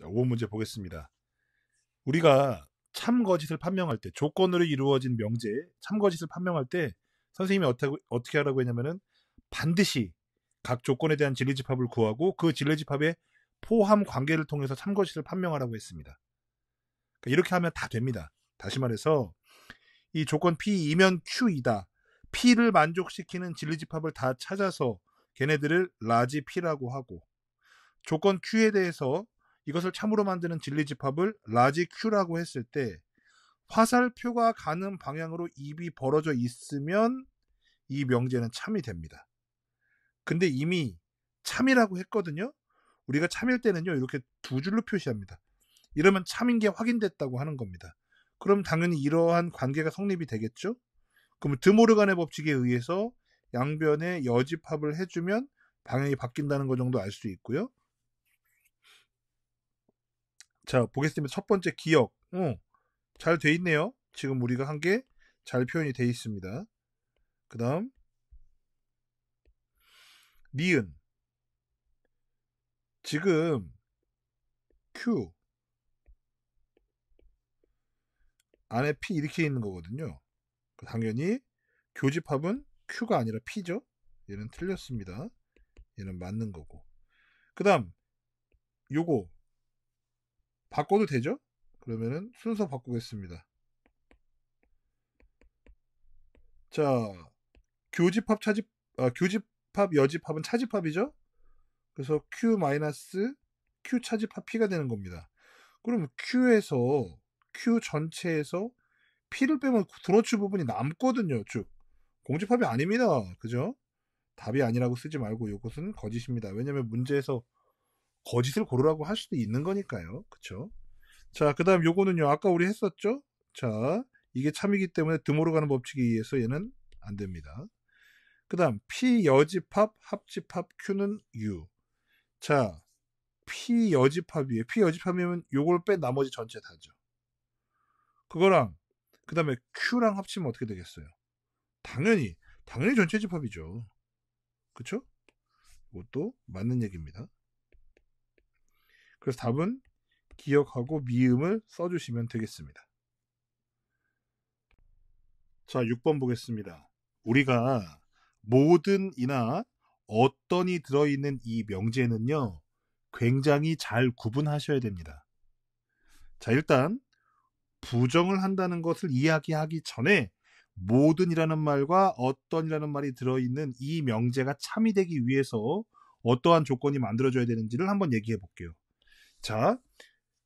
자, 5번 문제 보겠습니다. 우리가 참거짓을 판명할 때 조건으로 이루어진 명제 참거짓을 판명할 때 선생님이 어떻게, 어떻게 하라고 했냐면은 반드시 각 조건에 대한 진리집합을 구하고 그 진리집합에 포함 관계를 통해서 참거짓을 판명하라고 했습니다. 그러니까 이렇게 하면 다 됩니다. 다시 말해서 이 조건 p 이면 Q이다. P를 만족시키는 진리집합을 다 찾아서 걔네들을 라지 P라고 하고 조건 Q에 대해서 이것을 참으로 만드는 진리 집합을 라지 큐라고 했을 때 화살표가 가는 방향으로 입이 벌어져 있으면 이 명제는 참이 됩니다. 근데 이미 참이라고 했거든요. 우리가 참일 때는요, 이렇게 두 줄로 표시합니다. 이러면 참인 게 확인됐다고 하는 겁니다. 그럼 당연히 이러한 관계가 성립이 되겠죠? 그럼 드모르간의 법칙에 의해서 양변에 여집합을 해주면 방향이 바뀐다는 것 정도 알 수 있고요. 자, 보겠습니다. 첫 번째 기억. 어, 잘돼 있네요. 지금 우리가 한 게 잘 표현이 돼 있습니다. 그 다음, 니은. 지금, Q. 안에 P 이렇게 있는 거거든요. 그 당연히 교집합은 Q가 아니라 P죠. 얘는 틀렸습니다. 얘는 맞는 거고. 그 다음, 요거, 바꿔도 되죠? 그러면은 순서 바꾸겠습니다. 자, 교집합 차집 아, 교집합 여집합은 차집합이죠? 그래서 q 마이너스 q 차집합 p가 되는 겁니다. 그럼 q에서 q 전체에서 p를 빼면 드너츠 부분이 남거든요. 즉 공집합이 아닙니다. 그죠? 답이 아니라고 쓰지 말고 이것은 거짓입니다. 왜냐면 문제에서 거짓을 고르라고 할 수도 있는 거니까요. 그쵸? 자, 그 다음 요거는요. 아까 우리 했었죠? 자, 이게 참이기 때문에 드모로 가는 법칙에 의해서 얘는 안 됩니다. 그 다음, P 여지팝 합집합, Q는 U. 자, P 여지팝이에요 P 여지팝이면 요걸 빼 나머지 전체 다죠. 그거랑, 그 다음에 Q랑 합치면 어떻게 되겠어요? 당연히, 당연히 전체 집합이죠. 그쵸? 이것도 맞는 얘기입니다. 그래서 답은 기억하고 미음을 써주시면 되겠습니다. 자, 6번 보겠습니다. 우리가 모든이나 어떤이 들어있는 이 명제는요, 굉장히 잘 구분하셔야 됩니다. 자, 일단, 부정을 한다는 것을 이야기하기 전에 모든이라는 말과 어떤이라는 말이 들어있는 이 명제가 참이 되기 위해서 어떠한 조건이 만들어져야 되는지를 한번 얘기해 볼게요. 자,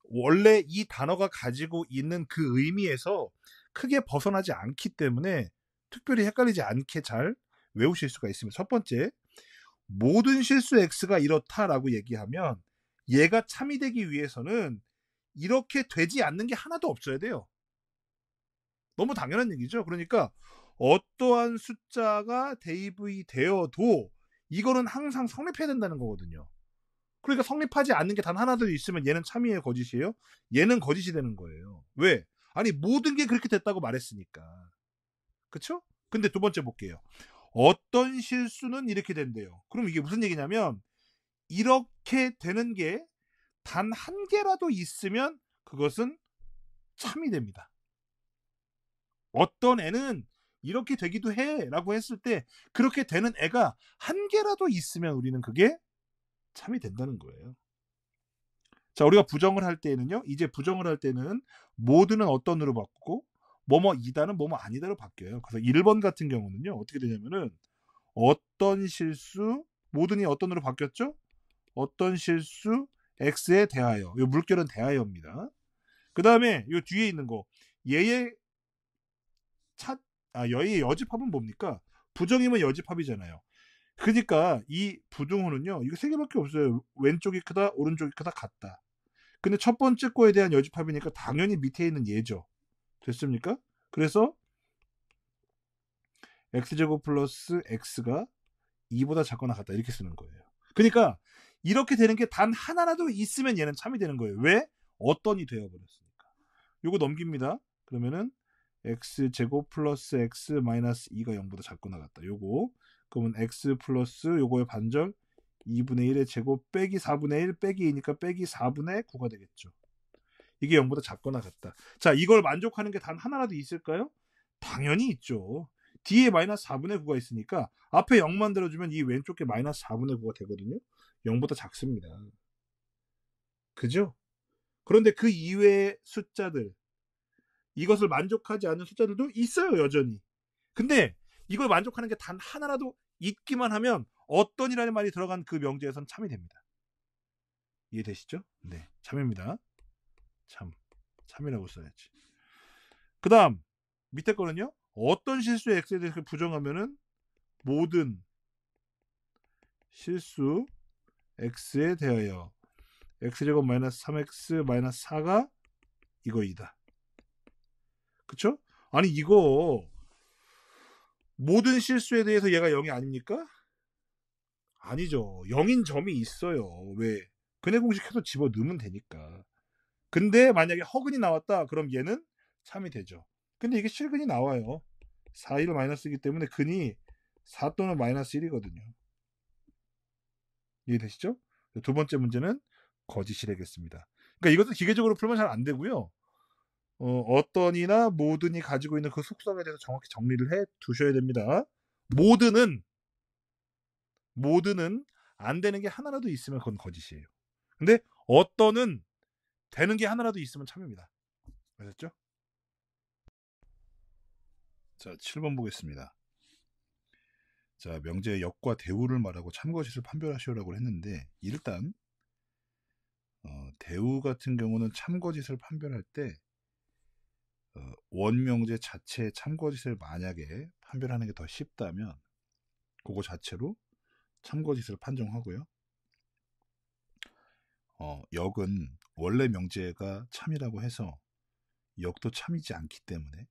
원래 이 단어가 가지고 있는 그 의미에서 크게 벗어나지 않기 때문에 특별히 헷갈리지 않게 잘 외우실 수가 있습니다. 첫 번째, 모든 실수 X가 이렇다라고 얘기하면 얘가 참이 되기 위해서는 이렇게 되지 않는 게 하나도 없어야 돼요. 너무 당연한 얘기죠. 그러니까 어떠한 숫자가 대입이 되어도 이거는 항상 성립해야 된다는 거거든요. 그러니까 성립하지 않는 게 단 하나도 있으면 얘는 참이에요, 거짓이에요? 얘는 거짓이 되는 거예요. 왜? 아니, 모든 게 그렇게 됐다고 말했으니까. 그쵸? 근데 두 번째 볼게요. 어떤 실수는 이렇게 된대요. 그럼 이게 무슨 얘기냐면, 이렇게 되는 게 단 한 개라도 있으면 그것은 참이 됩니다. 어떤 애는 이렇게 되기도 해 라고 했을 때 그렇게 되는 애가 한 개라도 있으면 우리는 그게 참이 된다는 거예요. 자, 우리가 부정을 할 때에는요. 이제 부정을 할 때는 모두는 어떤으로 바꾸고 뭐뭐 이다는 뭐뭐 아니다로 바뀌어요. 그래서 1번 같은 경우는요. 어떻게 되냐면은 어떤 실수 모든이 어떤으로 바뀌었죠? 어떤 실수 X에 대하여. 요 물결은 대하여입니다. 그다음에 요 뒤에 있는 거 얘의 차, 아, 여의 여집합은 뭡니까? 부정이면 여집합이잖아요. 그러니까 이 부등호는요, 이거세 개밖에 없어요. 왼쪽이 크다, 오른쪽이 크다, 같다. 근데 첫 번째 거에 대한 여집합이니까 당연히 밑에 있는 예죠. 됐습니까? 그래서 x제곱 플러스 x가 2보다 작거나 같다 이렇게 쓰는 거예요. 그러니까 이렇게 되는 게 단 하나라도 있으면 얘는 참이 되는 거예요. 왜? 어떤이 되어버렸습니까 요거 넘깁니다. 그러면은 x제곱 플러스 x 마이너스 2가 0보다 작거나 같다. 요거 그러면 x 플러스 요거의 반절 2분의 1의 제곱 빼기 4분의 1 빼기 2니까 빼기 4분의 9가 되겠죠. 이게 0보다 작거나 같다. 자, 이걸 만족하는 게 단 하나라도 있을까요? 당연히 있죠. 뒤에 마이너스 4분의 9가 있으니까 앞에 0만 들어주면 이 왼쪽 게 마이너스 4분의 9가 되거든요. 0보다 작습니다. 그죠? 그런데 그 이외의 숫자들, 이것을 만족하지 않는 숫자들도 있어요, 여전히. 근데 이걸 만족하는 게 단 하나라도 있기만 하면 어떤이라는 말이 들어간 그 명제에선 참이 됩니다. 이해되시죠? 네, 참입니다. 참, 참이라고 써야지. 그 다음 밑에 거는요. 어떤 실수의 x에 대해서 부정하면은 모든 실수 x에 대하여 x제곱 마이너스 3x 마이너스 4가 이거이다. 그쵸? 아니 이거 모든 실수에 대해서 얘가 0이 아닙니까? 아니죠. 0인 점이 있어요. 왜? 근해 공식 해서 집어 넣으면 되니까. 근데 만약에 허근이 나왔다, 그럼 얘는 참이 되죠. 근데 이게 실근이 나와요. 4, 1 마이너스이기 때문에 근이 4 또는 마이너스 1이거든요. 이해되시죠? 두 번째 문제는 거짓이되겠습니다. 그러니까 이것도 기계적으로 풀면 잘 안 되고요. 어, 어떤이나 모든이 가지고 있는 그 속성에 대해서 정확히 정리를 해 두셔야 됩니다. 모든은 모든은 안 되는 게 하나라도 있으면 그건 거짓이에요. 근데 어떤은 되는 게 하나라도 있으면 참입니다. 아셨죠? 자, 7번 보겠습니다. 자, 명제의 역과 대우를 말하고 참거짓을 판별하시오라고 했는데 일단 어, 대우 같은 경우는 참거짓을 판별할 때 어, 원명제 자체의 참거짓을 만약에 판별하는 게 더 쉽다면 그거 자체로 참거짓을 판정하고요. 어, 역은 원래 명제가 참이라고 해서 역도 참이지 않기 때문에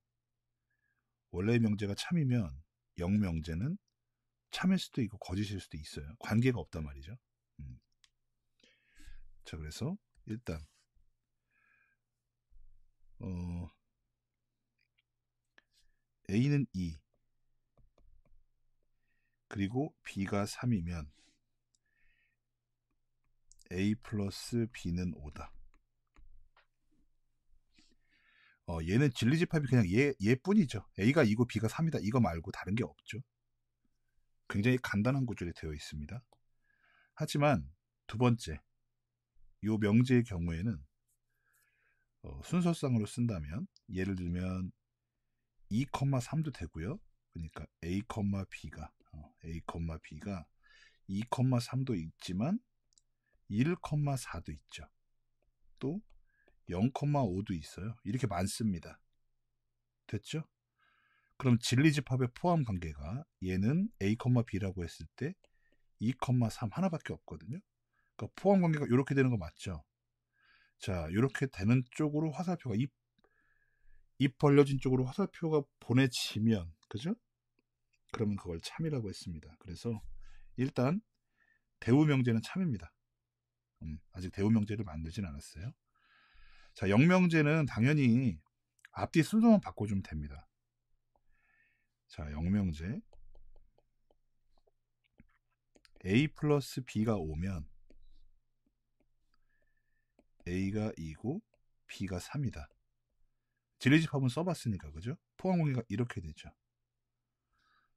원래 명제가 참이면 역명제는 참일 수도 있고 거짓일 수도 있어요. 관계가 없단 말이죠. 음. 자, 그래서 일단 어, a는 2 e. 그리고 b가 3이면 a 플러스 b는 5다. 어, 얘는 진리집합이 그냥 얘, 얘뿐이죠. a가 2고 b가 3이다. 이거 말고 다른 게 없죠. 굉장히 간단한 구조로 되어 있습니다. 하지만 두 번째, 이 명제의 경우에는 어, 순서쌍으로 쓴다면 예를 들면 2,3도 e 되고요. 그러니까 a, b가 어, a, b가 2,3도 e 있지만 1,4도 있죠. 또 0,5도 있어요. 이렇게 많습니다. 됐죠? 그럼 진리집합의 포함 관계가 얘는 a, b라고 했을 때 2,3 e 하나밖에 없거든요. 그러니까 포함 관계가 이렇게 되는 거 맞죠? 자, 이렇게 되는 쪽으로 화살표가 이입 벌려진 쪽으로 화살표가 보내지면 그죠? 그러면 그걸 참이라고 했습니다. 그래서 일단 대우명제는 참입니다. 음, 아직 대우명제를 만들진 않았어요. 자, 영명제는 당연히 앞뒤 순서만 바꿔주면 됩니다. 자, 영명제 A 플러스 B가 오면 A가 2고 B가 3이다. 지리집 한번 써봤으니까 그죠? 포항공기가 이렇게 되죠.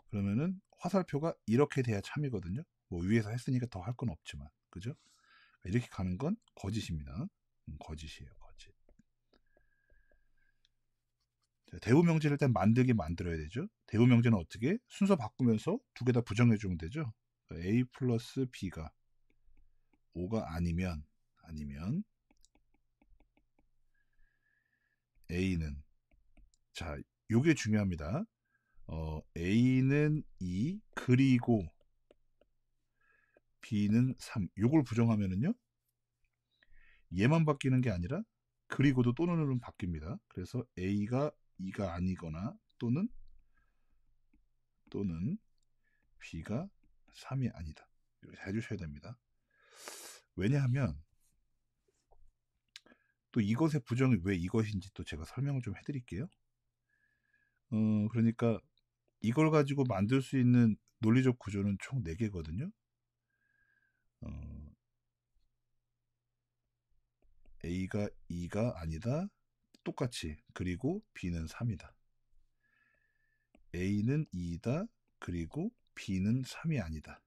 그러면은 화살표가 이렇게 돼야 참이거든요. 뭐 위에서 했으니까 더 할 건 없지만 그죠? 이렇게 가는 건 거짓입니다. 음, 거짓이에요, 거짓. 대우 명제를 일단 만들게 만들어야 되죠. 대우 명제는 어떻게 순서 바꾸면서 두 개 다 부정해 주면 되죠. A 플러스 B가 5가 아니면 아니면 A는 자, 요게 중요합니다. 어, A는 2 그리고 B는 3. 요걸 부정하면은요. 얘만 바뀌는 게 아니라 그리고도 또는 바뀝니다. 그래서 A가 2가 아니거나 또는 또는 B가 3이 아니다. 이렇게 해주셔야 됩니다. 왜냐하면 또 이것의 부정이 왜 이것인지 또 제가 설명을 좀 해드릴게요. 어, 그러니까 이걸 가지고 만들 수 있는 논리적 구조는 총 4개거든요. 어, A가 2가 아니다. 똑같이. 그리고 B는 3이다. A는 2다 그리고 B는 3이 아니다.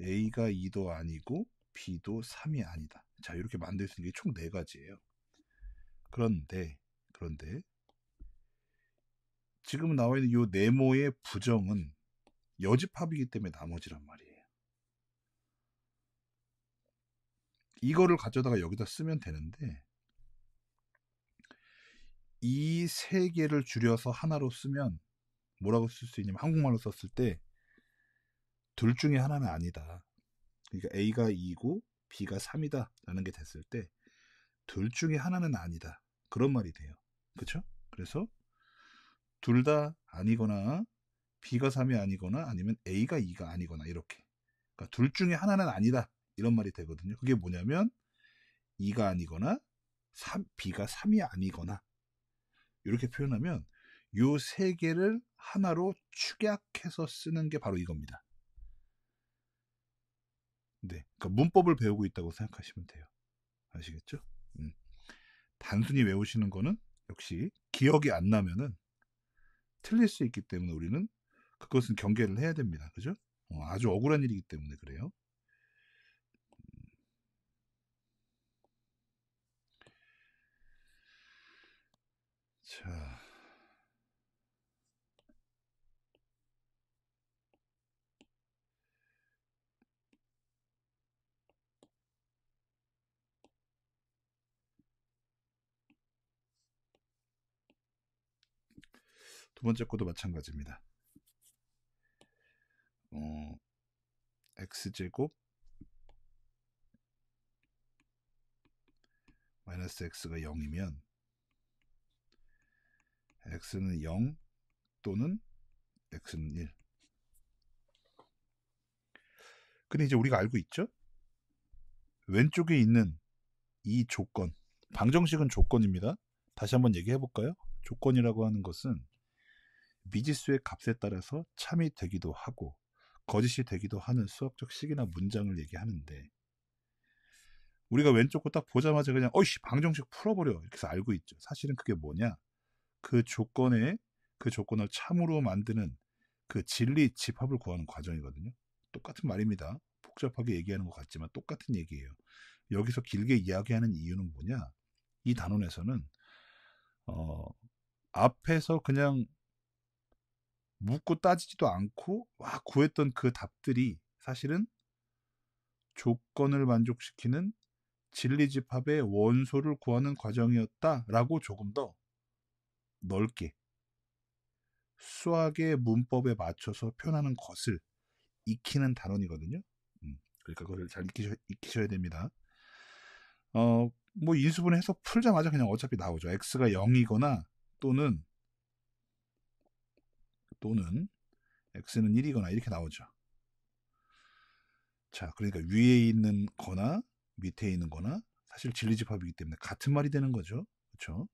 A가 2도 아니고 B도 3이 아니다. 자, 이렇게 만들 수 있는 게 총 네 가지예요. 그런데, 그런데, 지금 나와 있는 이 네모의 부정은 여집합이기 때문에 나머지란 말이에요. 이거를 가져다가 여기다 쓰면 되는데, 이 세 개를 줄여서 하나로 쓰면 뭐라고 쓸 수 있냐면 한국말로 썼을 때 둘 중에 하나는 아니다. 그러니까 A가 2고 B가 3이다 라는 게 됐을 때 둘 중에 하나는 아니다. 그런 말이 돼요. 그쵸 그래서 둘 다 아니거나 B가 3이 아니거나 아니면 A가 2가 아니거나 이렇게. 그러니까 둘 중에 하나는 아니다. 이런 말이 되거든요. 그게 뭐냐면 2가 아니거나 3, B가 3이 아니거나 이렇게 표현하면 요세 개를 하나로 축약해서 쓰는 게 바로 이겁니다. 네. 그러니까 문법을 배우고 있다고 생각하시면 돼요. 아시겠죠? 음. 단순히 외우시는 거는 역시 기억이 안 나면은 틀릴 수 있기 때문에 우리는 그것은 경계를 해야 됩니다. 그죠? 어, 아주 억울한 일이기 때문에 그래요. 음. 자. 두 번째 것도 마찬가지입니다. 어, x제곱 마이너스 x가 0이면 x는 0 또는 x는 1 근데 이제 우리가 알고 있죠? 왼쪽에 있는 이 조건 방정식은 조건입니다. 다시 한번 얘기해 볼까요? 조건이라고 하는 것은 미지수의 값에 따라서 참이 되기도 하고 거짓이 되기도 하는 수학적 식이나 문장을 얘기하는데 우리가 왼쪽 거딱 보자마자 그냥 어이씨 방정식 풀어버려 이렇게 해서 알고 있죠. 사실은 그게 뭐냐? 그 조건에 그 조건을 참으로 만드는 그 진리 집합을 구하는 과정이거든요. 똑같은 말입니다. 복잡하게 얘기하는 것 같지만 똑같은 얘기예요. 여기서 길게 이야기하는 이유는 뭐냐? 이 단원에서는 어, 앞에서 그냥 묻고 따지지도 않고 와 구했던 그 답들이 사실은 조건을 만족시키는 진리집합의 원소를 구하는 과정이었다라고 조금 더 넓게 수학의 문법에 맞춰서 표현하는 것을 익히는 단원이거든요. 음, 그러니까 그걸 잘 익히셔, 익히셔야 됩니다. 어, 뭐 인수분해해서 풀자마자 그냥 어차피 나오죠. x가 0이거나 또는 또는 x는 1이거나 이렇게 나오죠. 자, 그러니까 위에 있는 거나 밑에 있는 거나 사실 진리집합이기 때문에 같은 말이 되는 거죠. 그렇죠?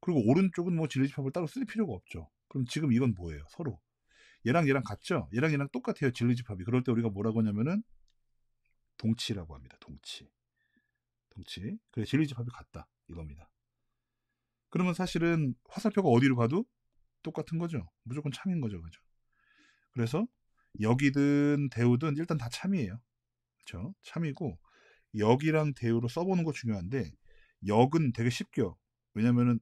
그리고 오른쪽은 뭐 진리집합을 따로 쓸 필요가 없죠. 그럼 지금 이건 뭐예요? 서로. 얘랑 얘랑 같죠? 얘랑 얘랑 똑같아요. 진리집합이. 그럴 때 우리가 뭐라고 하냐면은 동치라고 합니다. 동치. 동치. 그래 진리집합이 같다. 이겁니다. 그러면 사실은 화살표가 어디로 가도 똑같은 거죠. 무조건 참인 거죠. 그죠? 그래서 역이든 대우든 일단 다 참이에요. 그렇 참이고 역이랑 대우로 써보는 거 중요한데 역은 되게 쉽죠 왜냐면은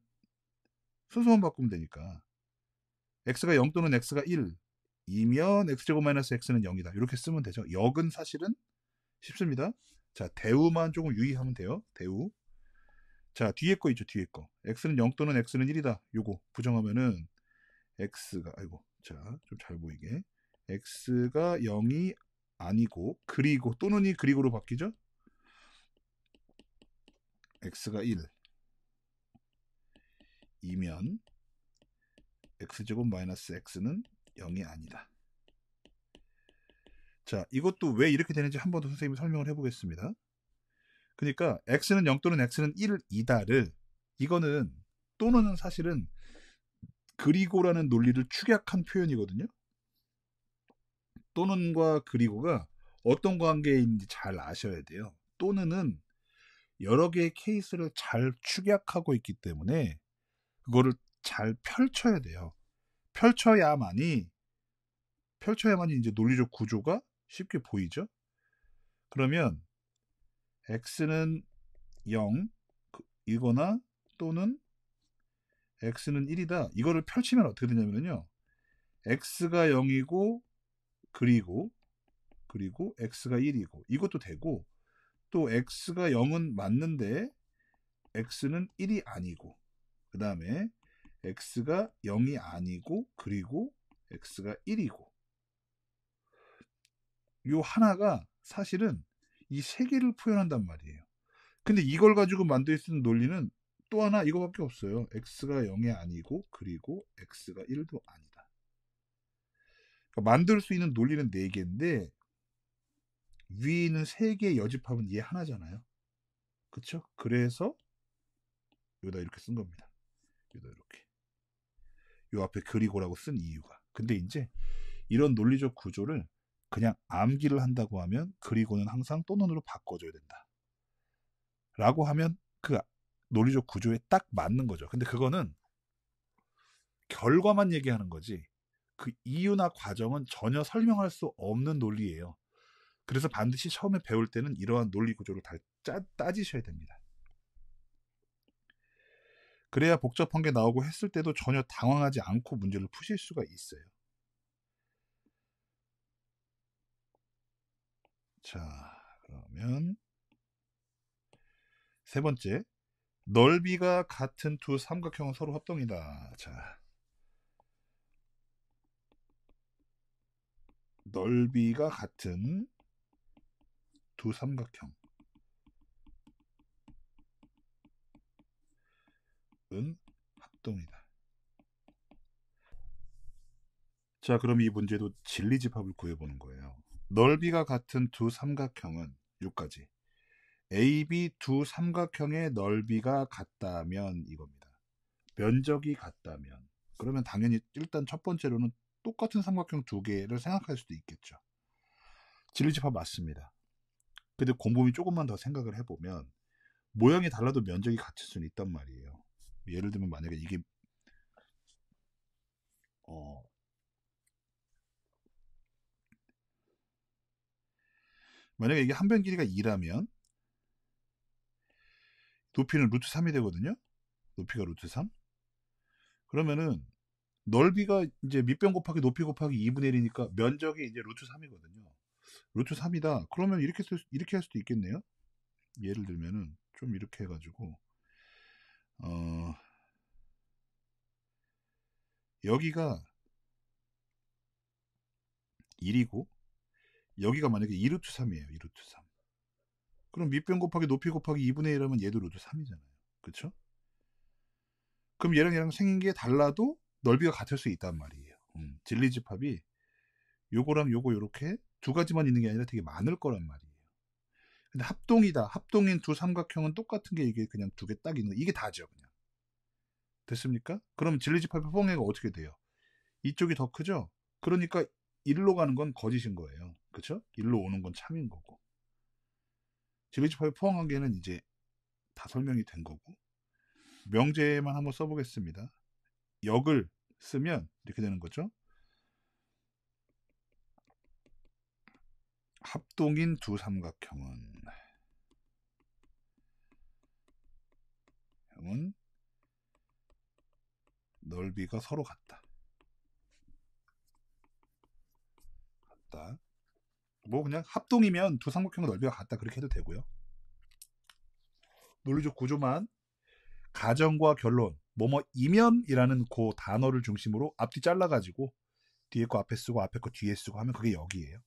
순서만 바꾸면 되니까 x가 0 또는 x가 1 이면 x제곱 마이너스 x는 0이다. 이렇게 쓰면 되죠. 역은 사실은 쉽습니다. 자, 대우만 조금 유의하면 돼요. 대우. 자, 뒤에 거 있죠. 뒤에 거. x는 0 또는 x는 1이다. 요거 부정하면은 x가 아이고 자좀 잘 보이게 x가 0이 아니고 그리고 또는이 그리고로 바뀌죠? x가 1 이면 x제곱 마이너스 x는 0이 아니다. 자, 이것도 왜 이렇게 되는지 한 번 더 선생님이 설명을 해보겠습니다. 그러니까 x는 0 또는 x는 1, 이다를 이거는 또는 사실은 그리고라는 논리를 축약한 표현이거든요. 또는과 그리고가 어떤 관계인지 잘 아셔야 돼요. 또는은 여러 개의 케이스를 잘 축약하고 있기 때문에 그거를 잘 펼쳐야 돼요. 펼쳐야만이 펼쳐야만이 이제 논리적 구조가 쉽게 보이죠. 그러면 x는 0 그, 이거나 또는 x는 1이다. 이거를 펼치면 어떻게 되냐면요. x가 0이고 그리고 그리고 x가 1이고 이것도 되고 또 x가 0은 맞는데 x는 1이 아니고 그 다음에 x가 0이 아니고 그리고 x가 1이고 요 하나가 사실은 이 세 개를 표현한단 말이에요. 근데 이걸 가지고 만들 수 있는 논리는 또 하나 이거밖에 없어요. x가 0이 아니고 그리고 x가 1도 아니다. 그러니까 만들 수 있는 논리는 4개인데 위에 있는 3개의 여집합은 얘 하나잖아요. 그쵸? 그래서 여기다 이렇게 쓴 겁니다. 여기다 이렇게. 요 앞에 그리고라고 쓴 이유가. 근데 이제 이런 논리적 구조를 그냥 암기를 한다고 하면 그리고는 항상 또 논으로 바꿔줘야 된다. 라고 하면 그 논리적 구조에 딱 맞는 거죠. 근데 그거는 결과만 얘기하는 거지 그 이유나 과정은 전혀 설명할 수 없는 논리예요. 그래서 반드시 처음에 배울 때는 이러한 논리 구조를 다 짜, 따지셔야 됩니다. 그래야 복잡한 게 나오고 했을 때도 전혀 당황하지 않고 문제를 푸실 수가 있어요. 자, 그러면 세 번째. 넓이가 같은 두 삼각형은 서로 합동이다. 자. 넓이가 같은 두 삼각형. 은 합동이다. 자, 그럼 이 문제도 진리집합을 구해보는 거예요. 넓이가 같은 두 삼각형은 요까지 AB 두 삼각형의 넓이가 같다면 이겁니다. 면적이 같다면 그러면 당연히 일단 첫 번째로는 똑같은 삼각형 두 개를 생각할 수도 있겠죠. 진리집합 맞습니다. 근데 곰곰이 조금만 더 생각을 해보면 모양이 달라도 면적이 같을 수는 있단 말이에요. 예를 들면 만약에 이게 어 만약에 이게 한 변 길이가 2라면 높이는 루트 3이 되거든요. 높이가 루트 3. 그러면은 넓이가 이제 밑변 곱하기 높이 곱하기 2분의 1이니까 면적이 이제 루트 3이거든요. 루트 3이다. 그러면 이렇게 쓸, 이렇게 할 수도 있겠네요. 예를 들면은 좀 이렇게 해가지고 어 여기가 1이고 여기가 만약에 2루트 3이에요. 2루트 3. 그럼 밑변 곱하기 높이 곱하기 2분의 1 하면 얘도 루트 3이잖아요. 그쵸 그럼 얘랑 얘랑 생긴 게 달라도 넓이가 같을 수 있단 말이에요. 음. 진리집합이 요거랑 요거 요렇게 두 가지만 있는 게 아니라 되게 많을 거란 말이에요. 근데 합동이다. 합동인 두 삼각형은 똑같은 게 이게 그냥 두 개 딱 있는 거. 이게 다죠, 그냥. 됐습니까? 그럼 진리집합의 평해가 어떻게 돼요? 이쪽이 더 크죠? 그러니까 일로 가는 건 거짓인 거예요. 그쵸 일로 오는 건 참인 거고. 지배집파에포항관계는 이제 다 설명이 된 거고 명제만 한번 써보겠습니다. 역을 쓰면 이렇게 되는 거죠. 합동인 두 삼각형은 형은 넓이가 서로 같다. 같다. 뭐 그냥 합동이면 두 삼각형의 넓이가 같다 그렇게 해도 되고요. 논리적 구조만 가정과 결론 뭐 뭐 이면이라는 그 단어를 중심으로 앞뒤 잘라가지고 뒤에 거 앞에 쓰고 앞에 거 뒤에 쓰고 하면 그게 역이에요.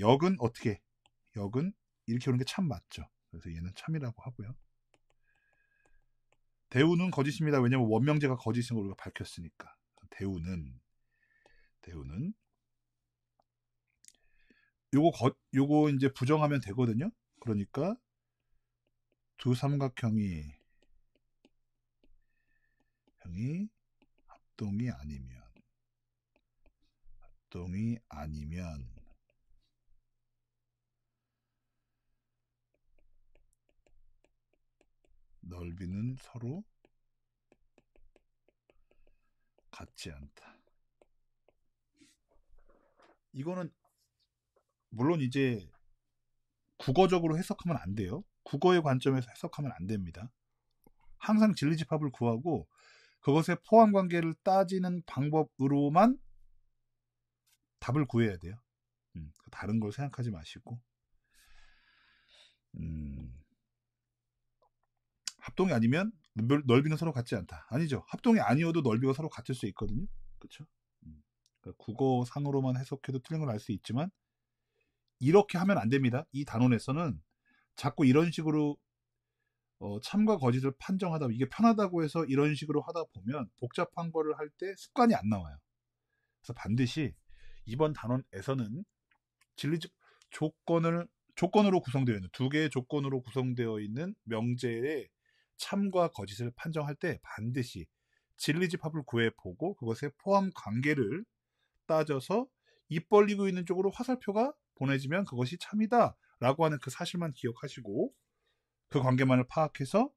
역은 어떻게? 역은 이렇게 오는 게 참 맞죠. 그래서 얘는 참이라고 하고요. 대우는 거짓입니다. 왜냐하면 원명제가 거짓인 걸 우리가 밝혔으니까. 대우는 대우는 요거 거, 요거 이제 부정하면 되거든요. 그러니까 두 삼각형이 형이 합동이 아니면 합동이 아니면 넓이는 서로 같지 않다. 이거는 물론 이제 국어적으로 해석하면 안 돼요. 국어의 관점에서 해석하면 안 됩니다. 항상 진리집합을 구하고 그것의 포함 관계를 따지는 방법으로만 답을 구해야 돼요. 음, 그 다른 걸 생각하지 마시고. 음, 합동이 아니면 넓이는 서로 같지 않다. 아니죠. 합동이 아니어도 넓이가 서로 같을 수 있거든요. 그렇죠? 국어상으로만 해석해도 틀린 걸 알 수 있지만 이렇게 하면 안 됩니다. 이 단원에서는 자꾸 이런 식으로 어, 참과 거짓을 판정하다 이게 편하다고 해서 이런 식으로 하다 보면 복잡한 거를 할 때 습관이 안 나와요. 그래서 반드시 이번 단원에서는 진리적 조건을 조건으로 구성되어 있는 두 개의 조건으로 구성되어 있는 명제의 참과 거짓을 판정할 때 반드시 진리집 합을 구해보고 그것의 포함 관계를 따져서 입 벌리고 있는 쪽으로 화살표가 보내지면 그것이 참이다. 라고 하는 그 사실만 기억하시고 그 관계만을 파악해서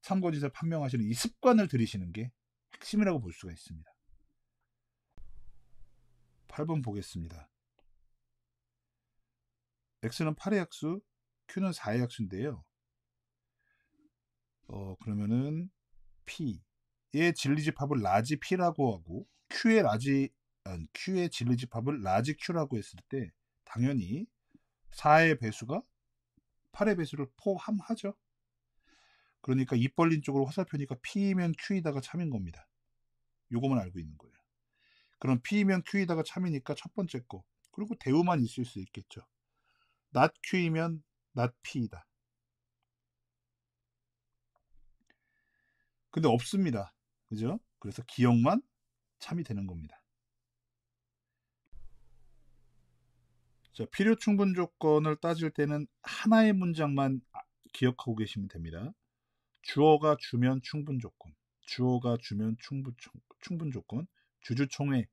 참고지세 판명하시는 이 습관을 들이시는 게 핵심이라고 볼 수가 있습니다. 8번 보겠습니다. X는 8의 약수, Q는 4의 약수인데요. 어, 그러면은 P의 진리집합을 라지 P라고 하고 Q의 라지, 아니, Q의 진리집합을 라지 Q라고 했을 때 당연히 4의 배수가 8의 배수를 포함하죠. 그러니까 입 벌린 쪽으로 화살표니까 P면 이 Q이다가 참인 겁니다. 요거만 알고 있는 거예요. 그럼 P면 이 Q이다가 참이니까 첫 번째 거. 그리고 대우만 있을 수 있겠죠. not Q이면 not P이다. 근데 없습니다. 그죠? 그래서 기억만 참이 되는 겁니다. 필요 충분 조건을 따질 때는 하나의 문장만 아, 기억하고 계시면 됩니다. 주어가 주면 충분 조건, 주어가 주면 충분, 충분 조건, 주주총회라는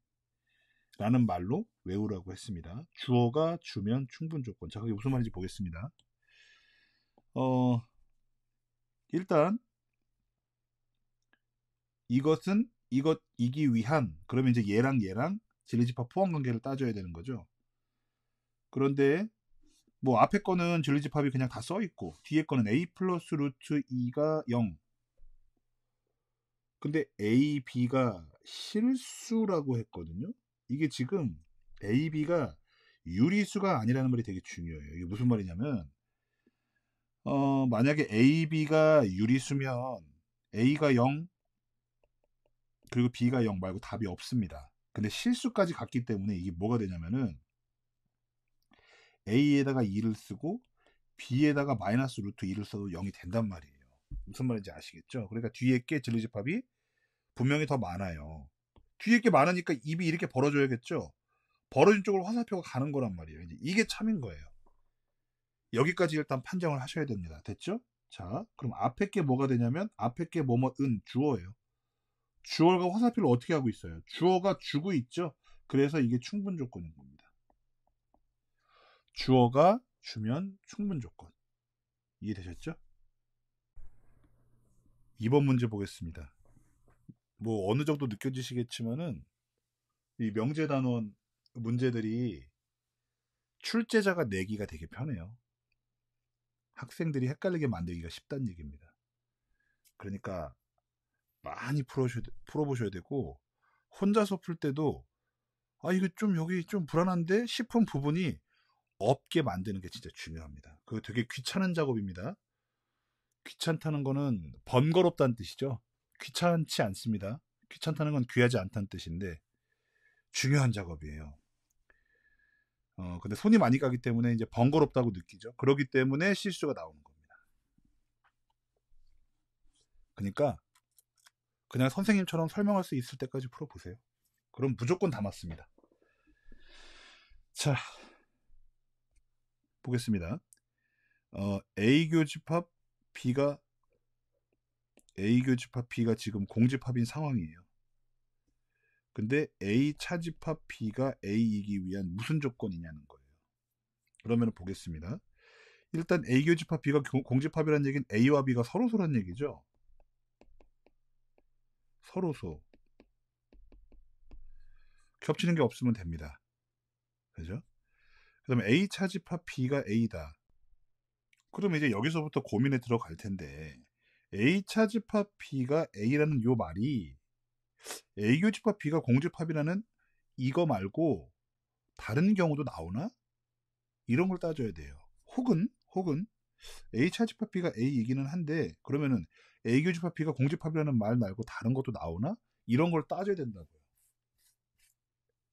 말로 외우라고 했습니다. 주어가 주면 충분 조건. 자, 그게 무슨 말인지 보겠습니다. 어, 일단 이것은 이것이기 위한 그러면 이제 얘랑 얘랑 진리지파 포함 관계를 따져야 되는 거죠. 그런데 뭐 앞에 거는 진리 집합이 그냥 다 써 있고 뒤에 거는 a 플러스 루트 2가 0. 근데 a, b가 실수라고 했거든요. 이게 지금 a, b가 유리수가 아니라는 말이 되게 중요해요. 이게 무슨 말이냐면 어, 만약에 a, b가 유리수면 a가 0 그리고 b가 0 말고 답이 없습니다. 근데 실수까지 갔기 때문에 이게 뭐가 되냐면은 a에다가 2를 쓰고 b에다가 마이너스 루트 2를 써도 0이 된단 말이에요. 무슨 말인지 아시겠죠? 그러니까 뒤에 게 진리집합이 분명히 더 많아요. 뒤에 게 많으니까 입이 이렇게 벌어져야겠죠? 벌어진 쪽으로 화살표가 가는 거란 말이에요. 이게 참인 거예요. 여기까지 일단 판정을 하셔야 됩니다. 됐죠? 자, 그럼 앞에 게 뭐가 되냐면 앞에 게 뭐뭐 은 주어예요. 주어가 화살표를 어떻게 하고 있어요? 주어가 주고 있죠. 그래서 이게 충분 조건인 겁니다. 주어가 주면 충분 조건. 이해되셨죠? 2번 문제 보겠습니다. 뭐 어느 정도 느껴지시겠지만은 이 명제 단원 문제들이 출제자가 내기가 되게 편해요. 학생들이 헷갈리게 만들기가 쉽다는 얘기입니다. 그러니까 많이 풀어보셔야 되고 혼자서 풀 때도 아 이거 좀 여기 좀 불안한데 싶은 부분이 없게 만드는 게 진짜 중요합니다. 그거 되게 귀찮은 작업입니다. 귀찮다는 거는 번거롭다는 뜻이죠. 귀찮지 않습니다. 귀찮다는 건 귀하지 않다는 뜻인데 중요한 작업이에요. 어, 근데 손이 많이 가기 때문에 이제 번거롭다고 느끼죠. 그러기 때문에 실수가 나오는 겁니다. 그러니까 그냥 선생님처럼 설명할 수 있을 때까지 풀어보세요. 그럼 무조건 다 맞습니다. 자, 보겠습니다. 어, A 교집합 B가 A 교집합 B가 지금 공집합인 상황이에요. 근데 A 차집합 B가 A이기 위한 무슨 조건이냐는 거예요. 그러면 보겠습니다. 일단 A 교집합 B가 공집합이라는 얘기는 A와 B가 서로소란 얘기죠. 서로소. 겹치는 게 없으면 됩니다. 그죠? 그다음에 A 차지파 B가 A다. 그럼 이제 여기서부터 고민에 들어갈 텐데 A 차지파 B가 A라는 요 말이 A 교집합 B가 공집합이라는 이거 말고 다른 경우도 나오나? 이런 걸 따져야 돼요. 혹은 혹은 A 차집합 B가 A이기는 한데 그러면은 A 교집합 B가 공집합이라는 말 말고 다른 것도 나오나? 이런 걸 따져야 된다고요.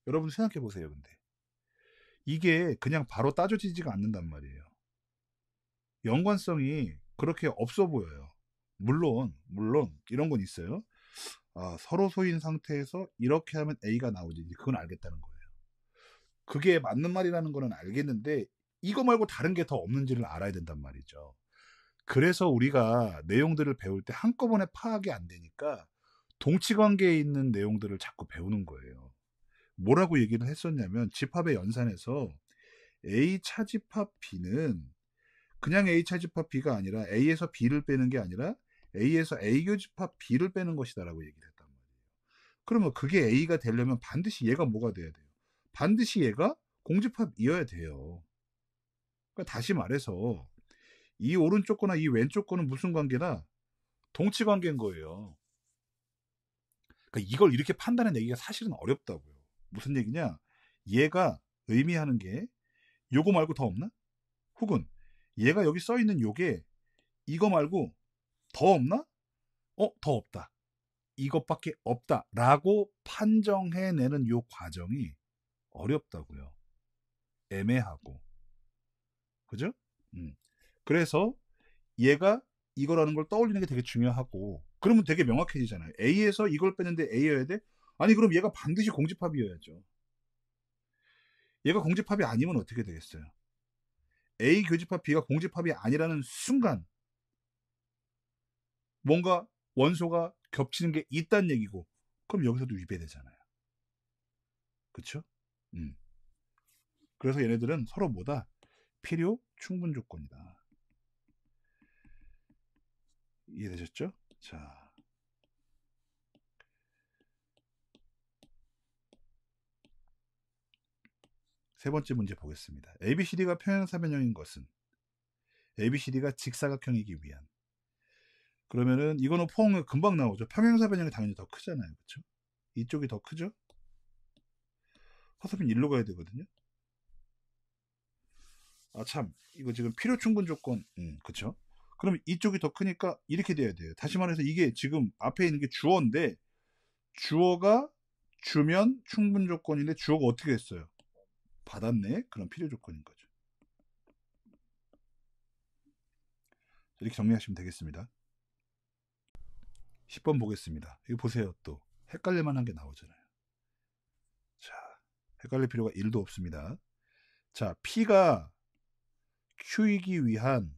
여러분 생각해 보세요, 근데. 이게 그냥 바로 따져지지가 않는단 말이에요. 연관성이 그렇게 없어 보여요. 물론, 물론, 이런 건 있어요. 아, 서로 소인 상태에서 이렇게 하면 A가 나오지. 그건 알겠다는 거예요. 그게 맞는 말이라는 거는 알겠는데, 이거 말고 다른 게 더 없는지를 알아야 된단 말이죠. 그래서 우리가 내용들을 배울 때 한꺼번에 파악이 안 되니까 동치 관계에 있는 내용들을 자꾸 배우는 거예요. 뭐라고 얘기를 했었냐면 집합의 연산에서 A 차집합 B는 그냥 A 차집합 B가 아니라 A에서 B를 빼는 게 아니라 A에서 A 교집합 B를 빼는 것이다라고 얘기를 했단 말이에요. 그러면 그게 A가 되려면 반드시 얘가 뭐가 돼야 돼요? 반드시 얘가 공집합이어야 돼요. 그러니까 다시 말해서 이 오른쪽 거나 이 왼쪽 거는 무슨 관계나 동치 관계인 거예요. 그러니까 이걸 이렇게 판단해내기가 사실은 어렵다고요. 무슨 얘기냐? 얘가 의미하는 게 요거 말고 더 없나? 혹은 얘가 여기 써 있는 요게 이거 말고 더 없나? 어, 더 없다. 이것밖에 없다라고 판정해내는 요 과정이 어렵다고요. 애매하고. 그죠? 음. 그래서 얘가 이거라는 걸 떠올리는 게 되게 중요하고 그러면 되게 명확해지잖아요. A에서 이걸 뺐는데 A여야 돼? 아니 그럼 얘가 반드시 공집합이어야죠. 얘가 공집합이 아니면 어떻게 되겠어요? A 교집합 B가 공집합이 아니라는 순간 뭔가 원소가 겹치는 게 있다는 얘기고 그럼 여기서도 위배되잖아요. 그렇죠? 음. 그래서 얘네들은 서로 뭐다? 필요 충분 조건이다. 이해되셨죠? 자. 세 번째 문제 보겠습니다. ABCD가 평행사변형인 것은 ABCD가 직사각형이기 위한. 그러면은 이거는 포옹이 금방 나오죠. 평행사변형이 당연히 더 크잖아요. 그렇죠? 이쪽이 더 크죠? 허섭이 일로 가야 되거든요. 아 참, 이거 지금 필요 충분 조건, 음, 그렇죠? 그럼 이쪽이 더 크니까 이렇게 돼야 돼요. 다시 말해서 이게 지금 앞에 있는 게 주어인데 주어가 주면 충분 조건인데 주어가 어떻게 됐어요 받았네? 그런 필요 조건인 거죠. 이렇게 정리하시면 되겠습니다. 10번 보겠습니다. 이거 보세요. 또 헷갈릴 만한 게 나오잖아요. 자, 헷갈릴 필요가 1도 없습니다. 자, P가 Q이기 위한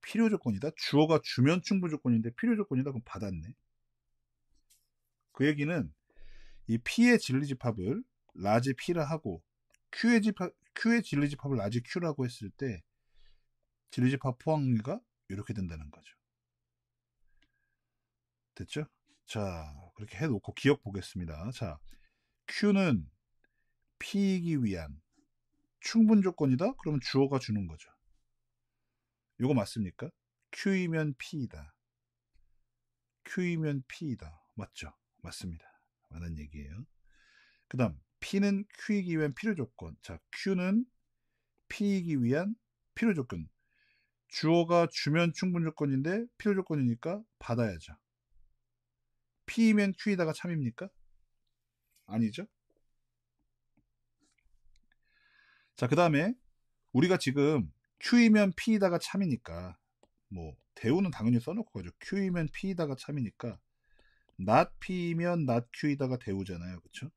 필요 조건이다. 주어가 주면 충분 조건인데 필요 조건이다. 그럼 받았네. 그 얘기는 이 P의 진리 집합을 라지 P라 하고 Q의 집합 Q의 진리 집합을 라지 Q라고 했을 때 진리 집합 포항리가 이렇게 된다는 거죠. 됐죠? 자, 그렇게 해 놓고 기억 보겠습니다. 자, Q는 P이기 위한 충분 조건이다? 그러면 주어가 주는 거죠. 이거 맞습니까? Q이면 P이다. Q이면 P이다. 맞죠? 맞습니다. 맞는 얘기예요. 그 다음 P는 Q이기 위한 필요 조건. 자, Q는 P이기 위한 필요 조건. 주어가 주면 충분 조건인데 필요 조건이니까 받아야죠. P면 이 Q이다가 참입니까? 아니죠. 자, 그 다음에 우리가 지금 Q이면 P이다가 참이니까 뭐 대우는 당연히 써놓고 가죠. Q이면 P이다가 참이니까 not P이면 not Q이다가 대우잖아요. 그렇죠?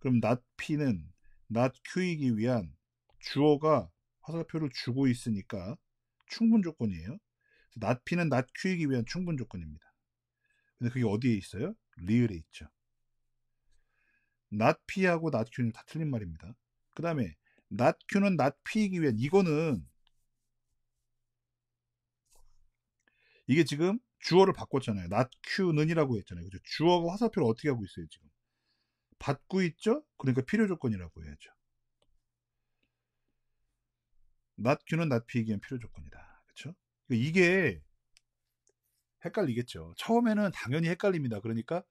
그럼 not P는 not Q이기 위한 주어가 화살표를 주고 있으니까 충분 조건이에요. not P는 not Q이기 위한 충분 조건입니다. 근데 그게 어디에 있어요? 리을에 있죠. not P하고 not Q는 다 틀린 말입니다. 그 다음에 not Q는 not P이기 위한 이거는 이게 지금 주어를 바꿨잖아요. not Q는이라고 했잖아요. 그죠? 주어가 화살표를 어떻게 하고 있어요, 지금? 받고 있죠? 그러니까 필요 조건이라고 해야죠. 낫큐는 낫피이기엔 필요 조건이다. 그렇죠? 이게 헷갈리겠죠. 처음에는 당연히 헷갈립니다. 그러니까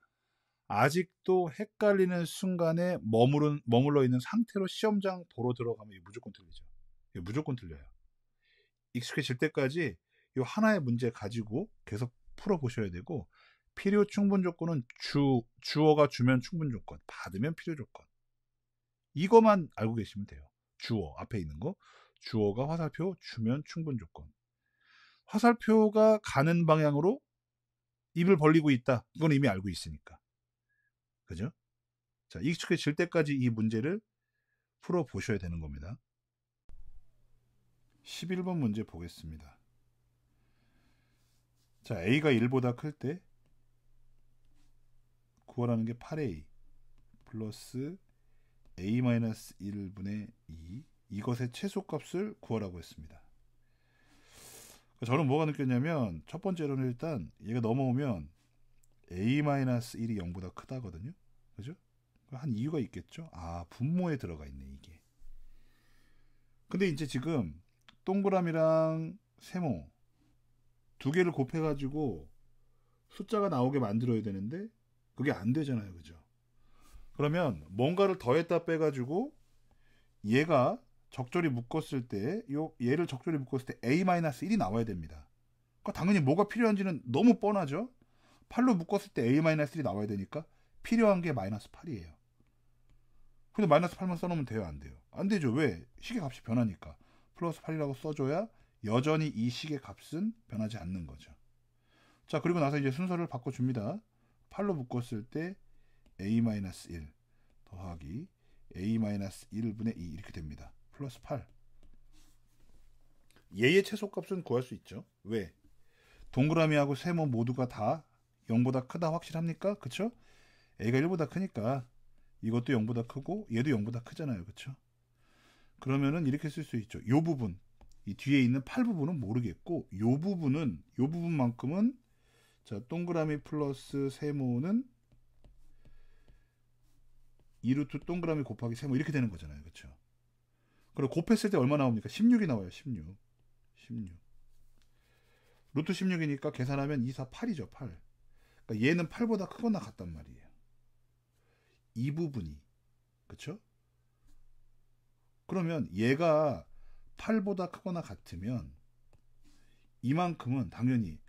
아직도 헷갈리는 순간에 머무른, 머물러 있는 상태로 시험장 보러 들어가면 무조건 틀리죠. 무조건 틀려요. 익숙해질 때까지 이 하나의 문제 가지고 계속 풀어보셔야 되고 필요 충분 조건은 주, 주어가 주면 충분 조건, 받으면 필요 조건. 이것만 알고 계시면 돼요. 주어, 앞에 있는 거. 주어가 화살표, 주면 충분 조건. 화살표가 가는 방향으로 입을 벌리고 있다. 이건 이미 알고 있으니까. 그죠? 자, 익숙해질 때까지 이 문제를 풀어 보셔야 되는 겁니다. 11번 문제 보겠습니다. 자, A가 1보다 클때 구원하는 게 8a 플러스 a-1분의 2 이것의 최소값을 구하라고 했습니다. 그러니까 저는 뭐가 느꼈냐면 첫 번째로는 일단 얘가 넘어오면 a-1이 0보다 크다거든요. 그죠? 한 이유가 있겠죠? 아, 분모에 들어가 있네, 이게. 근데 이제 지금 동그라미랑 세모 두 개를 곱해가지고 숫자가 나오게 만들어야 되는데 그게 안 되잖아요. 그죠? 그러면 뭔가를 더했다 빼가지고 얘가 적절히 묶었을 때, 요, 얘를 적절히 묶었을 때 A-1이 나와야 됩니다. 그러니까 당연히 뭐가 필요한지는 너무 뻔하죠? 8로 묶었을 때 A-1이 나와야 되니까 필요한 게 마이너스 8이에요. 근데 마이너스 8만 써놓으면 돼요? 안 돼요? 안 되죠. 왜? 시계 값이 변하니까. 플러스 8이라고 써줘야 여전히 이 시계 값은 변하지 않는 거죠. 자, 그리고 나서 이제 순서를 바꿔줍니다. 8로 묶었을 때 a-1 더하기 a-1분의 2 이렇게 됩니다. 플러스 8. 얘의 최소값은 구할 수 있죠. 왜? 동그라미하고 세모 모두가 다 0보다 크다 확실합니까? 그쵸? a가 1보다 크니까 이것도 0보다 크고 얘도 0보다 크잖아요. 그쵸? 그러면은 이렇게 쓸 수 있죠. 요 부분, 이 뒤에 있는 8 부분은 모르겠고 요 부분은 요 부분만큼은 자, 동그라미 플러스 세모는 2루트 동그라미 곱하기 세모 이렇게 되는 거잖아요. 그렇죠? 그리고 곱했을 때 얼마 나옵니까? 16이 나와요. 16. 16. 루트 16이니까 계산하면 2, 4, 8이죠. 8. 그러니까 얘는 8보다 크거나 같단 말이에요. 이 부분이. 그렇죠? 그러면 얘가 8보다 크거나 같으면 이만큼은 당연히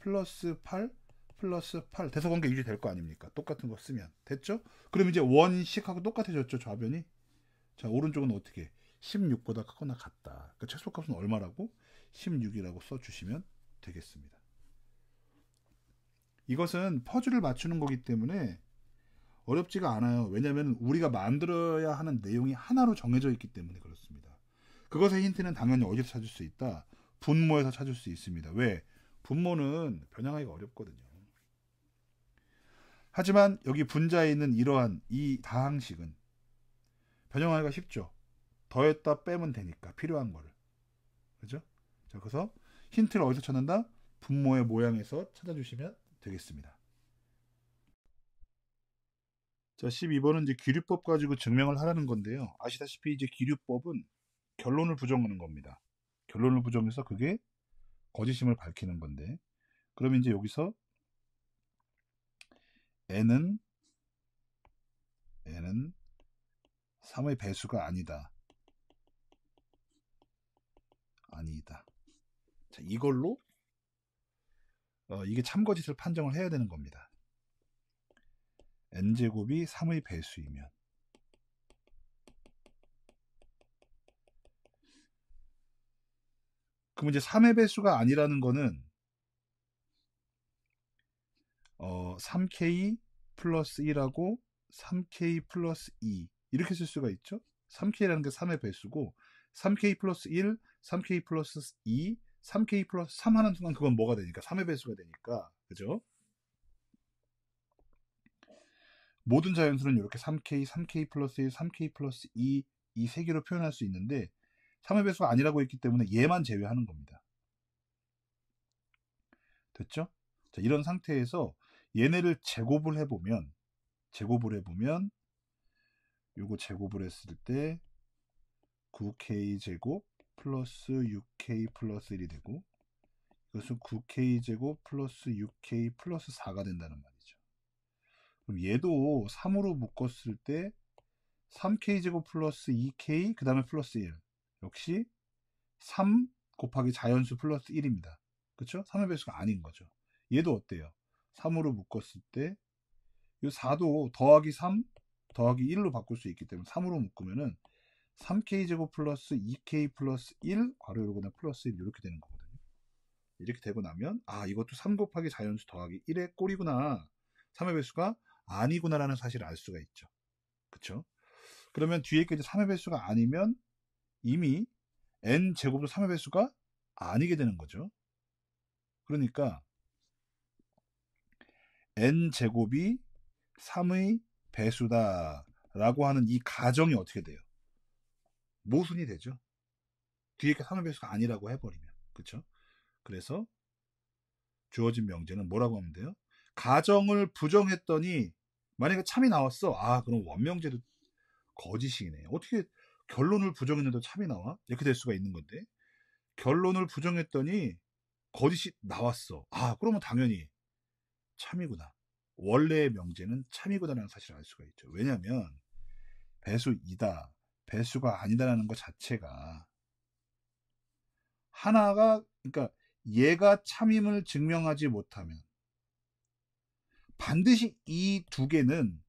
플러스 8 플러스 8 대소관계 유지될 거 아닙니까? 똑같은 거 쓰면 됐죠? 그럼 이제 원식하고 똑같아졌죠 좌변이. 자 오른쪽은 어떻게? 16보다 크거나 같다. 그 그러니까 최소값은 얼마라고? 16이라고 써주시면 되겠습니다. 이것은 퍼즐을 맞추는 거기 때문에 어렵지가 않아요. 왜냐하면 우리가 만들어야 하는 내용이 하나로 정해져 있기 때문에 그렇습니다. 그것의 힌트는 당연히 어디서 찾을 수 있다? 분모에서 찾을 수 있습니다. 왜? 분모는 변형하기가 어렵거든요. 하지만 여기 분자에 있는 이러한 이 다항식은 변형하기가 쉽죠. 더했다 빼면 되니까 필요한 거를. 그죠? 자, 그래서 힌트를 어디서 찾는다? 분모의 모양에서 찾아주시면 되겠습니다. 자, 12번은 이제 기류법 가지고 증명을 하라는 건데요. 아시다시피 이제 기류법은 결론을 부정하는 겁니다. 결론을 부정해서 그게 거짓임을 밝히는 건데 그러면 이제 여기서 n은 n은 3의 배수가 아니다. 아니다. 자, 이걸로 어, 이게 참거짓을 판정을 해야 되는 겁니다. n제곱이 3의 배수이면 그럼 이제 3의 배수가 아니라는 거는 어 3k 플러스 1하고 3k 플러스 2 이렇게 쓸 수가 있죠. 3k라는 게 3의 배수고 3k 플러스 1, 3k 플러스 2, 3k 플러스 3 하는 순간 그건 뭐가 되니까 3의 배수가 되니까 그죠? 모든 자연수는 이렇게 3k, 3k 플러스 1, 3k 플러스 2이 세 개로 표현할 수 있는데 3의 배수가 아니라고 했기 때문에 얘만 제외하는 겁니다. 됐죠? 자, 이런 상태에서 얘네를 제곱을 해보면 제곱을 해보면 요거 제곱을 했을 때 9k 제곱 플러스 6k 플러스 1이 되고 이것은 9k 제곱 플러스 6k 플러스 4가 된다는 말이죠. 그럼 얘도 3으로 묶었을 때 3k 제곱 플러스 2k 그 다음에 플러스 1 역시 3 곱하기 자연수 플러스 1입니다. 그렇죠? 3의 배수가 아닌 거죠. 얘도 어때요? 3으로 묶었을 때이 4도 더하기 3 더하기 1로 바꿀 수 있기 때문에 3으로 묶으면은 3k제곱 플러스 2k 플러스 1 괄호 열고 나 플러스 1 이렇게 되는 거거든요. 이렇게 되고 나면 아 이것도 3 곱하기 자연수 더하기 1의 꼴이구나. 3의 배수가 아니구나라는 사실을 알 수가 있죠. 그렇죠? 그러면 뒤에 게이 3의 배수가 아니면 이미 n 제곱으로 3의 배수가 아니게 되는 거죠. 그러니까 n 제곱이 3의 배수다라고 하는 이 가정이 어떻게 돼요? 모순이 되죠. 뒤에 게 3의 배수가 아니라고 해버리면 그쵸 그래서 주어진 명제는 뭐라고 하면 돼요? 가정을 부정했더니 만약에 참이 나왔어. 아 그럼 원명제도 거짓이네. 어떻게 결론을 부정했는데 참이 나와? 이렇게 될 수가 있는 건데 결론을 부정했더니 거짓이 나왔어. 아 그러면 당연히 참이구나. 원래의 명제는 참이구나라는 사실을 알 수가 있죠. 왜냐하면 배수이다, 배수가 아니다라는 것 자체가 하나가 그러니까 얘가 참임을 증명하지 못하면 반드시 이 두 개는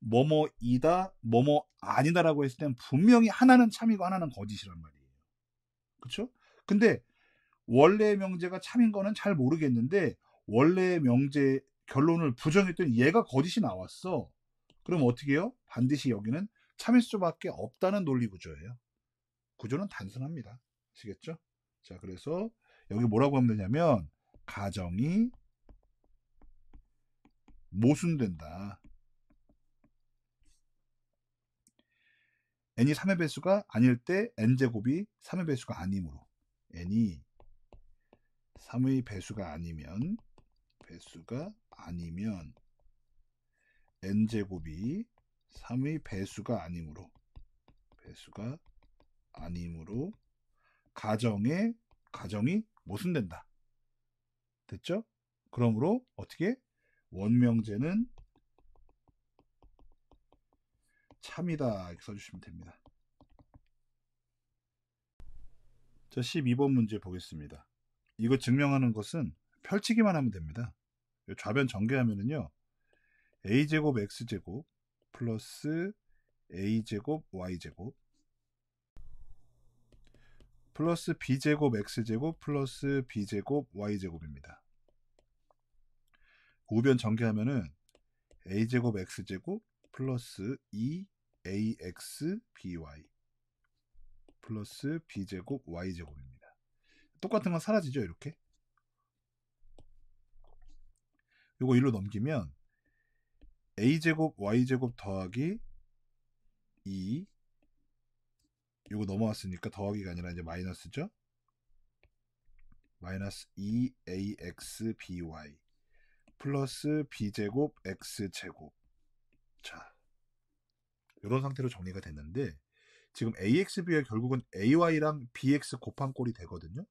뭐뭐이다, 뭐뭐 아니다라고 했을 땐 분명히 하나는 참이고 하나는 거짓이란 말이에요. 그렇죠? 근데 원래 의 명제가 참인 거는 잘 모르겠는데 원래 의 명제 결론을 부정했던 얘가 거짓이 나왔어. 그럼 어떻게 해요? 반드시 여기는 참일 수밖에 없다는 논리 구조예요. 구조는 단순합니다. 아시겠죠? 자, 그래서 여기 뭐라고 하면 되냐면 가정이 모순된다. n이 3의 배수가 아닐 때 n제곱이 3의 배수가 아니므로 n이 3의 배수가 아니면 배수가 아니면 n제곱이 3의 배수가 아니므로 배수가 아니므로 가정의 가정이 모순된다. 됐죠? 그러므로 어떻게 원명제는 참이다 이렇게 써주시면 됩니다. 자, 12번 문제 보겠습니다. 이거 증명하는 것은 펼치기만 하면 됩니다. 좌변 전개하면은요. a제곱 x제곱 플러스 a제곱 y제곱 플러스 b제곱 x제곱 플러스 b제곱 y제곱입니다. 우변 전개하면은 a제곱 x제곱 플러스 2axby 플러스 b제곱 y제곱입니다. 똑같은 건 사라지죠, 이렇게? 이거 일로 넘기면 a제곱 y제곱 더하기 2이거 넘어왔으니까 더하기가 아니라 이제 마이너스죠? 마이너스 2axby 플러스 b제곱 x제곱 자, 이런 상태로 정리가 됐는데 지금 AXB가 결국은 AY랑 BX 곱한 꼴이 되거든요.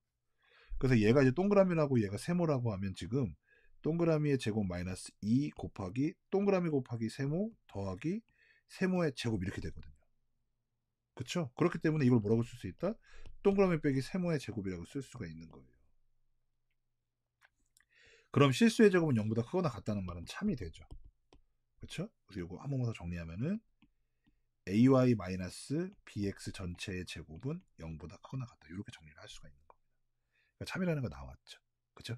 그래서 얘가 이제 동그라미라고 얘가 세모라고 하면 지금 동그라미의 제곱 마이너스 2 곱하기 동그라미 곱하기 세모 더하기 세모의 제곱 이렇게 되거든요. 그렇죠? 그렇기 때문에 이걸 뭐라고 쓸 수 있다? 동그라미 빼기 세모의 제곱이라고 쓸 수가 있는 거예요. 그럼 실수의 제곱은 0보다 크거나 같다는 말은 참이 되죠. 그쵸? 그래서 요거 한 번만 더 정리하면은 ay bx 전체의 제곱은 0보다 크거나 같다. 이렇게 정리를 할 수가 있는 겁니다. 그러니까 참이라는 거 나왔죠. 그쵸?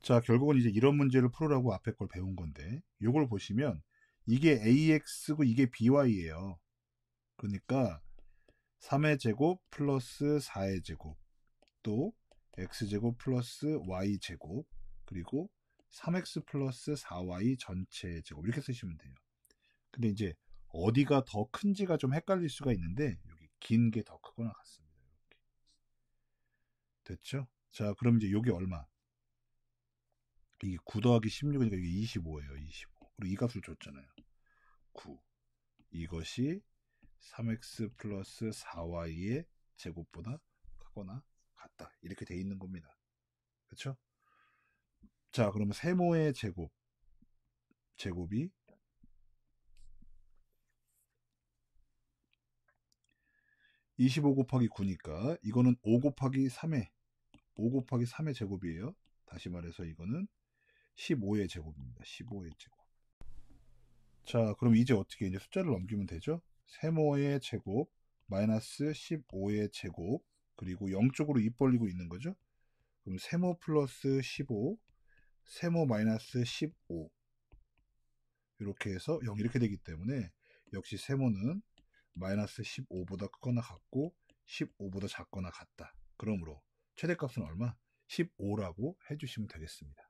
자, 결국은 이제 이런 문제를 풀으라고 앞에 걸 배운 건데 이걸 보시면 이게 ax고 이게 by예요. 그러니까 3의 제곱 플러스 4의 제곱 또 x제곱 플러스 y제곱 그리고 3x 플러스 4y 전체 제곱 이렇게 쓰시면 돼요. 근데 이제 어디가 더 큰지가 좀 헷갈릴 수가 있는데 여기 긴 게 더 크거나 같습니다. 이렇게. 됐죠? 자, 그럼 이제 여기 얼마? 이게 9 더하기 16이니까 이게 25예요. 25. 그리고 이 값을 줬잖아요. 9. 이것이 3x 플러스 4y의 제곱보다 크거나 같다. 이렇게 돼 있는 겁니다. 그렇죠? 자, 그러면 세모의 제곱. 제곱이 25 곱하기 9니까 이거는 5 곱하기 3의오 곱하기 삼의 제곱이에요. 다시 말해서 이거는 1 5의 제곱입니다. 1 5의 제곱. 자, 그럼 이제 어떻게 이제 숫자를 넘기면 되죠? 세모의 제곱 마이너스 1 5의 제곱 그리고 0쪽으로입 벌리고 있는 거죠? 그럼 세모 플러스 15 세모 마이너스 15 이렇게 해서 0 이렇게 되기 때문에 역시 세모는 마이너스 15보다 크거나 같고 15보다 작거나 같다. 그러므로 최대값은 얼마? 15라고 해주시면 되겠습니다.